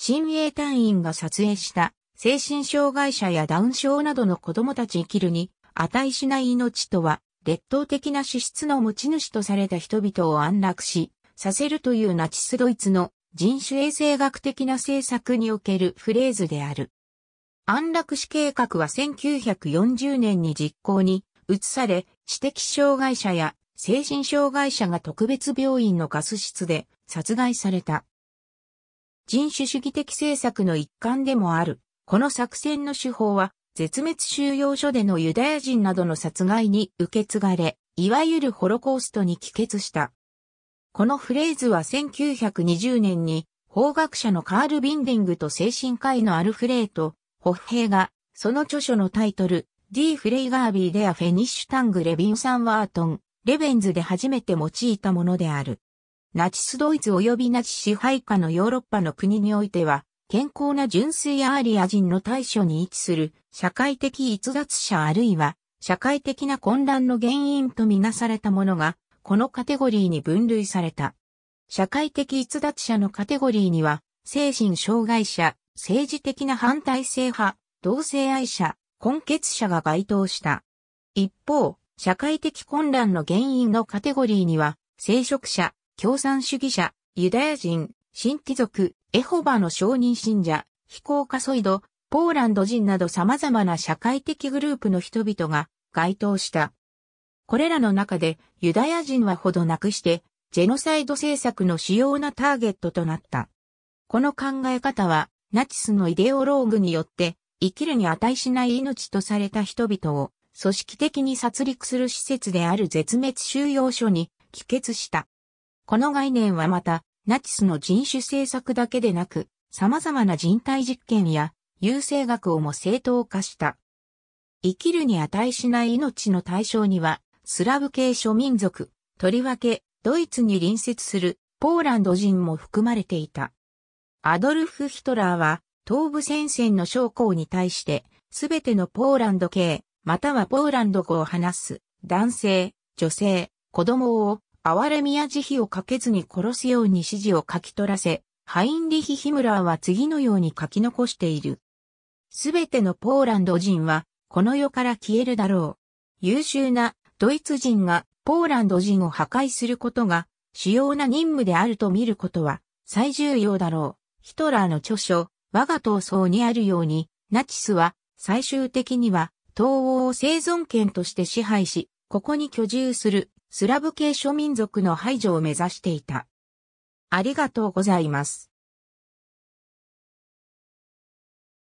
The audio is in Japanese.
新衛隊員が撮影した精神障害者やダウン症などの子供たち生きるに値しない命とは、劣等的な資質の持ち主とされた人々を安楽死させるというナチスドイツの人種衛生学的な政策におけるフレーズである。安楽死計画は1940年に実行に移され、知的障害者や精神障害者が特別病院のガス室で殺害された。人種主義的政策の一環でもある。この作戦の手法は、絶滅収容所でのユダヤ人などの殺害に受け継がれ、いわゆるホロコーストに帰結した。このフレーズは1920年に、法学者のカール・ビンディングと精神科医のアルフレート・ホッヘイが、その著書のタイトル、ディ・フレイガービー・デア・フェニッシュ・タング・レビン・サンワートン、レベンズで初めて用いたものである。ナチスドイツ及びナチ支配下のヨーロッパの国においては、健康な純粋アーリア人の対処に位置する社会的逸脱者あるいは社会的な混乱の原因とみなされたものが、このカテゴリーに分類された。社会的逸脱者のカテゴリーには、精神障害者、政治的な反対性派、同性愛者、根血者が該当した。一方、社会的混乱の原因のカテゴリーには、聖職者、共産主義者、ユダヤ人、新貴族、エホバの承認信者、非公カソイド、ポーランド人など様々な社会的グループの人々が該当した。これらの中でユダヤ人はほどなくして、ジェノサイド政策の主要なターゲットとなった。この考え方は、ナチスのイデオローグによって、生きるに値しない命とされた人々を、組織的に殺戮する施設である絶滅収容所に帰結した。この概念はまた、ナチスの人種政策だけでなく、様々な人体実験や、優生学をも正当化した。生きるに値しない命の対象には、スラブ系諸民族、とりわけ、ドイツに隣接するポーランド人も含まれていた。アドルフ・ヒトラーは、東部戦線の将校に対して、すべてのポーランド系、またはポーランド語を話す、男性、女性、子供を、哀れ宮慈悲をかけずに殺すように指示を書き取らせ、ハインリヒ・ヒムラーは次のように書き残している。すべてのポーランド人は、この世から消えるだろう。優秀なドイツ人がポーランド人を破壊することが主要な任務であると見ることは最重要だろう。ヒトラーの著書、我が闘争にあるように、ナチスは最終的には東欧を生存権として支配し、ここに居住するスラブ系諸民族の排除を目指していた。ありがとうございます。